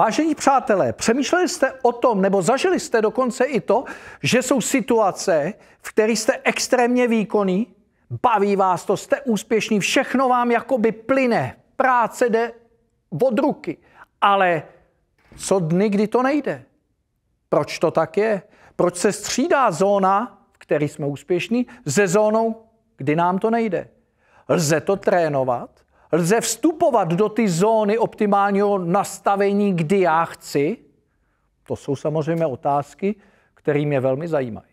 Vážení přátelé, přemýšleli jste o tom, nebo zažili jste dokonce i to, že jsou situace, v kterých jste extrémně výkonný, baví vás to, jste úspěšní, všechno vám jakoby plyne, práce jde od ruky, ale co dny, kdy to nejde? Proč to tak je? Proč se střídá zóna, v které jsme úspěšní, se zónou, kdy nám to nejde? Lze to trénovat? lze vstupovat do ty zóny optimálního nastavení, kdy já chci? To jsou samozřejmě otázky, které mě velmi zajímají.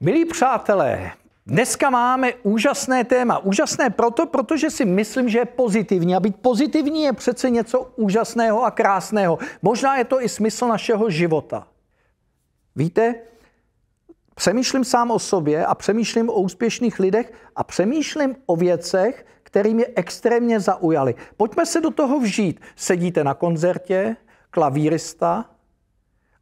Milí přátelé, Dneska máme úžasné téma. Úžasné proto, protože si myslím, že je pozitivní. A být pozitivní je přece něco úžasného a krásného. Možná je to i smysl našeho života. Víte, přemýšlím sám o sobě a přemýšlím o úspěšných lidech a přemýšlím o věcech, které mě extrémně zaujaly. Pojďme se do toho vžít. Sedíte na koncertě, klavírista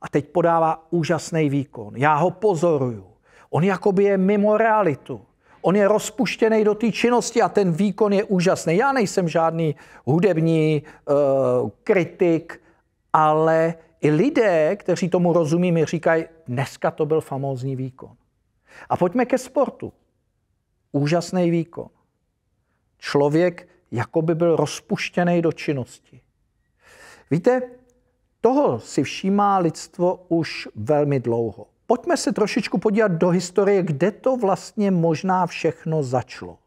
a teď podává úžasný výkon. Já ho pozoruju On jakoby je mimo realitu. On je rozpuštěný do té činnosti a ten výkon je úžasný. Já nejsem žádný hudební uh, kritik, ale i lidé, kteří tomu rozumí, mi říkají, dneska to byl famózní výkon. A pojďme ke sportu. Úžasný výkon. Člověk jako by byl rozpuštěný do činnosti. Víte, toho si všímá lidstvo už velmi dlouho pojďme se trošičku podívat do historie, kde to vlastně možná všechno začalo.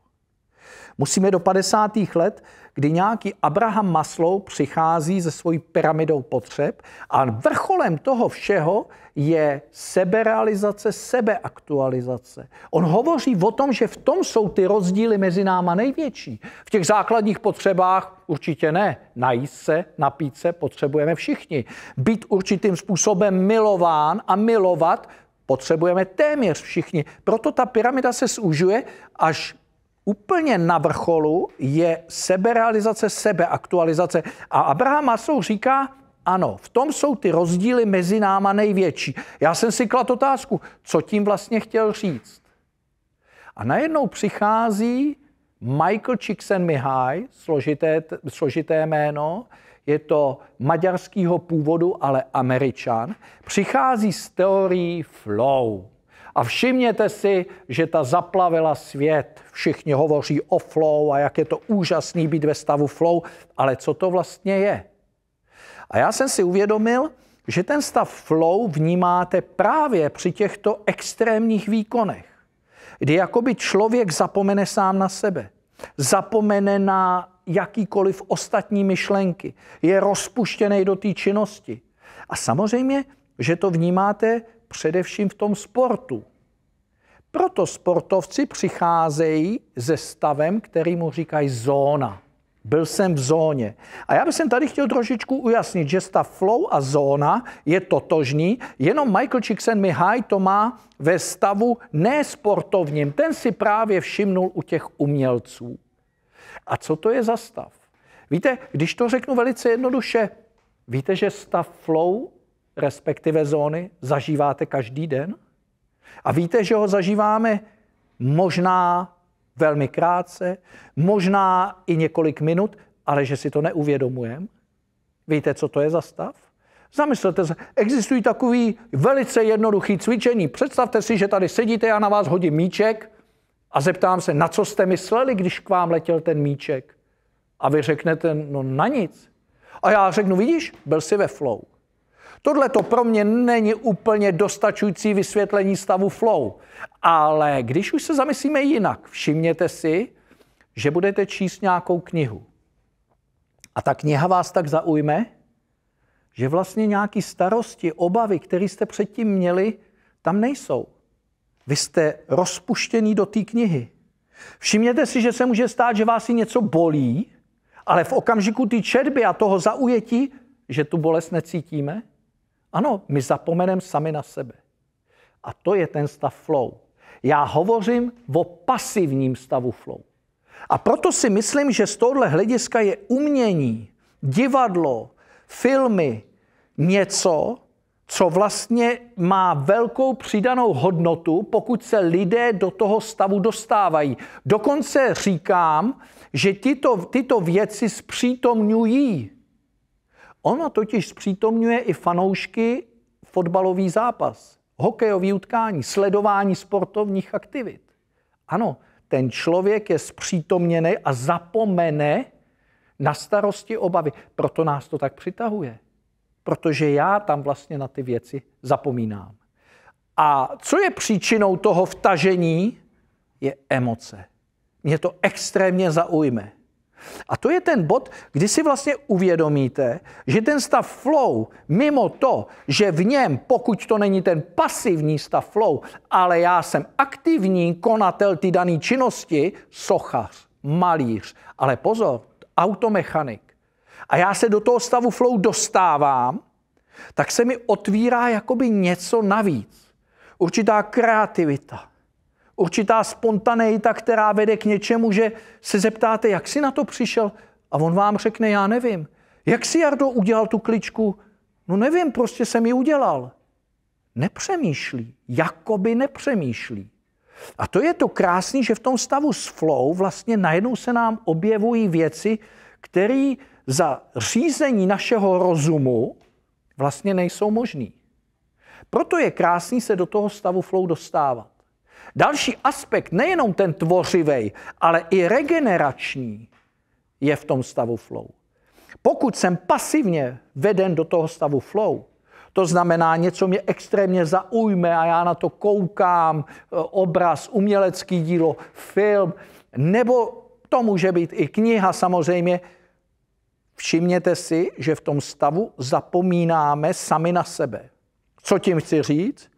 Musíme do 50. let kdy nějaký Abraham Maslow přichází se svojí pyramidou potřeb a vrcholem toho všeho je seberealizace, sebeaktualizace. On hovoří o tom, že v tom jsou ty rozdíly mezi náma největší. V těch základních potřebách určitě ne. Najíst se, napít se potřebujeme všichni. Být určitým způsobem milován a milovat potřebujeme téměř všichni. Proto ta pyramida se zúžuje až Úplně na vrcholu je seberealizace, sebeaktualizace. A Abraham Maslow říká, ano, v tom jsou ty rozdíly mezi náma největší. Já jsem si kladl otázku, co tím vlastně chtěl říct. A najednou přichází Michael Csikszentmihalyi, složité, složité jméno, je to maďarského původu, ale američan, přichází s teorií flow. A všimněte si, že ta zaplavila svět. Všichni hovoří o flow a jak je to úžasný být ve stavu flow, ale co to vlastně je? A já jsem si uvědomil, že ten stav flow vnímáte právě při těchto extrémních výkonech, kdy jakoby člověk zapomene sám na sebe, zapomene na jakýkoliv ostatní myšlenky, je rozpuštěný do té činnosti. A samozřejmě, že to vnímáte především v tom sportu. Proto sportovci přicházejí ze stavem, který mu říkají zóna. Byl jsem v zóně. A já bych tady chtěl trošičku ujasnit, že stav flow a zóna je totožný, jenom Michael Csikszentmihalyi to má ve stavu nesportovním. Ten si právě všimnul u těch umělců. A co to je za stav? Víte, když to řeknu velice jednoduše, víte, že stav flow respektive zóny, zažíváte každý den. A víte, že ho zažíváme možná velmi krátce, možná i několik minut, ale že si to neuvědomujeme. Víte, co to je za stav? Zamyslete se, existují takový velice jednoduchý cvičení. Představte si, že tady sedíte, já na vás hodím míček a zeptám se, na co jste mysleli, když k vám letěl ten míček. A vy řeknete, no na nic. A já řeknu, vidíš, byl jsi ve flow. Tohle to pro mě není úplně dostačující vysvětlení stavu flow. Ale když už se zamyslíme jinak, všimněte si, že budete číst nějakou knihu. A ta kniha vás tak zaujme, že vlastně nějaké starosti, obavy, které jste předtím měli, tam nejsou. Vy jste rozpuštěný do té knihy. Všimněte si, že se může stát, že vás i něco bolí, ale v okamžiku té četby a toho zaujetí, že tu bolest necítíme, ano, my zapomeneme sami na sebe. A to je ten stav flow. Já hovořím o pasivním stavu flow. A proto si myslím, že z tohle hlediska je umění, divadlo, filmy něco, co vlastně má velkou přidanou hodnotu, pokud se lidé do toho stavu dostávají. Dokonce říkám, že tyto, tyto věci zpřítomňují Ono totiž zpřítomňuje i fanoušky fotbalový zápas, hokejový utkání, sledování sportovních aktivit. Ano, ten člověk je zpřítomněný a zapomene na starosti obavy. Proto nás to tak přitahuje. Protože já tam vlastně na ty věci zapomínám. A co je příčinou toho vtažení, je emoce. Mě to extrémně zaujme. A to je ten bod, kdy si vlastně uvědomíte, že ten stav flow, mimo to, že v něm, pokud to není ten pasivní stav flow, ale já jsem aktivní konatel ty dané činnosti, sochař, malíř, ale pozor, automechanik. A já se do toho stavu flow dostávám, tak se mi otvírá jakoby něco navíc. Určitá kreativita, určitá spontaneita, která vede k něčemu, že se zeptáte, jak si na to přišel a on vám řekne, já nevím. Jak si Jardo udělal tu kličku? No nevím, prostě jsem ji udělal. Nepřemýšlí, jakoby nepřemýšlí. A to je to krásné, že v tom stavu s flow vlastně najednou se nám objevují věci, které za řízení našeho rozumu vlastně nejsou možný. Proto je krásný se do toho stavu flow dostávat. Další aspekt, nejenom ten tvořivý, ale i regenerační, je v tom stavu flow. Pokud jsem pasivně veden do toho stavu flow, to znamená, něco mě extrémně zaujme a já na to koukám, e, obraz, umělecký dílo, film, nebo to může být i kniha samozřejmě. Všimněte si, že v tom stavu zapomínáme sami na sebe. Co tím chci říct?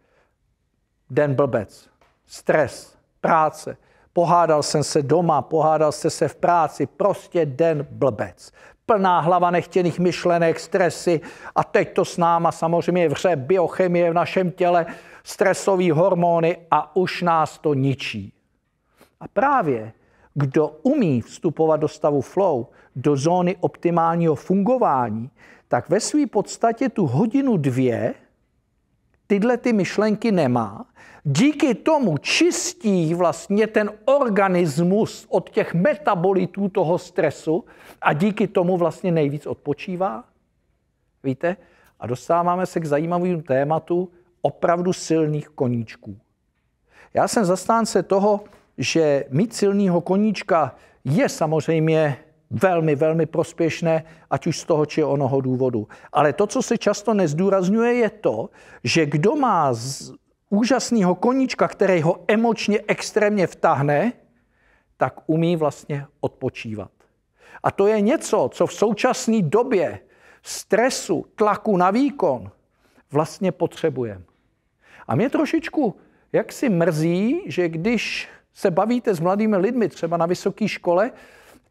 Den blbec stres, práce, pohádal jsem se doma, pohádal jste se v práci, prostě den blbec. Plná hlava nechtěných myšlenek, stresy a teď to s náma samozřejmě vře biochemie v našem těle, stresové hormony a už nás to ničí. A právě kdo umí vstupovat do stavu flow, do zóny optimálního fungování, tak ve své podstatě tu hodinu dvě tyhle ty myšlenky nemá, díky tomu čistí vlastně ten organismus od těch metabolitů toho stresu a díky tomu vlastně nejvíc odpočívá. Víte? A dostáváme se k zajímavému tématu opravdu silných koníčků. Já jsem zastánce toho, že mít silného koníčka je samozřejmě velmi, velmi prospěšné, ať už z toho či onoho důvodu. Ale to, co se často nezdůrazňuje, je to, že kdo má z úžasného koníčka, který ho emočně extrémně vtahne, tak umí vlastně odpočívat. A to je něco, co v současné době stresu, tlaku na výkon vlastně potřebujeme. A mě trošičku jak si mrzí, že když se bavíte s mladými lidmi, třeba na vysoké škole,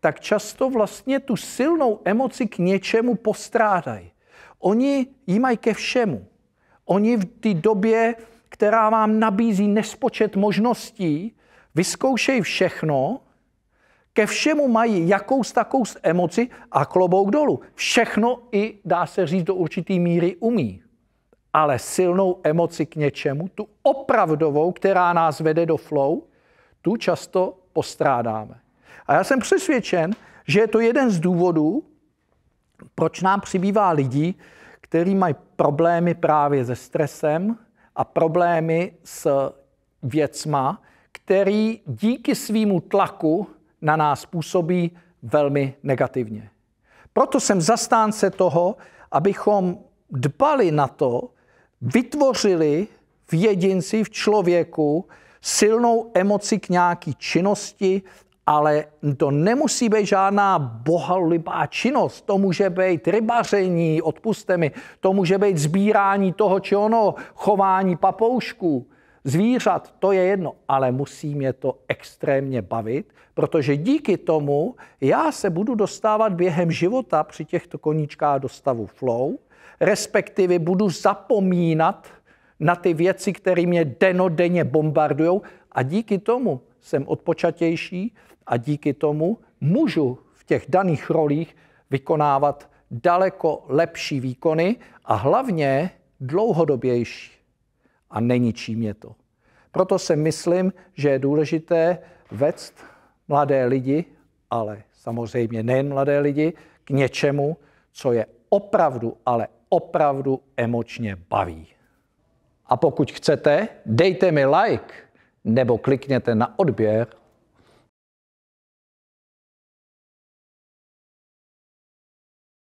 tak často vlastně tu silnou emoci k něčemu postrádají. Oni ji mají ke všemu. Oni v té době, která vám nabízí nespočet možností, vyzkoušejí všechno, ke všemu mají jakous takou emoci a klobouk dolů. Všechno i, dá se říct, do určité míry umí. Ale silnou emoci k něčemu, tu opravdovou, která nás vede do flow, tu často postrádáme. A já jsem přesvědčen, že je to jeden z důvodů, proč nám přibývá lidí, kteří mají problémy právě se stresem a problémy s věcma, který díky svýmu tlaku na nás působí velmi negativně. Proto jsem zastánce toho, abychom dbali na to, vytvořili v jedinci, v člověku silnou emoci k nějaký činnosti, ale to nemusí být žádná bohalibá činnost. To může být rybaření, odpuste mi, to může být sbírání toho či ono, chování papoušků, zvířat, to je jedno, ale musí mě to extrémně bavit, protože díky tomu já se budu dostávat během života při těchto koníčkách do stavu flow, respektive budu zapomínat na ty věci, které mě denodenně bombardují a díky tomu jsem odpočatější a díky tomu můžu v těch daných rolích vykonávat daleko lepší výkony a hlavně dlouhodobější. A neničí mě to. Proto si myslím, že je důležité vést mladé lidi, ale samozřejmě nejen mladé lidi, k něčemu, co je opravdu, ale opravdu emočně baví. A pokud chcete, dejte mi like nebo klikněte na odběr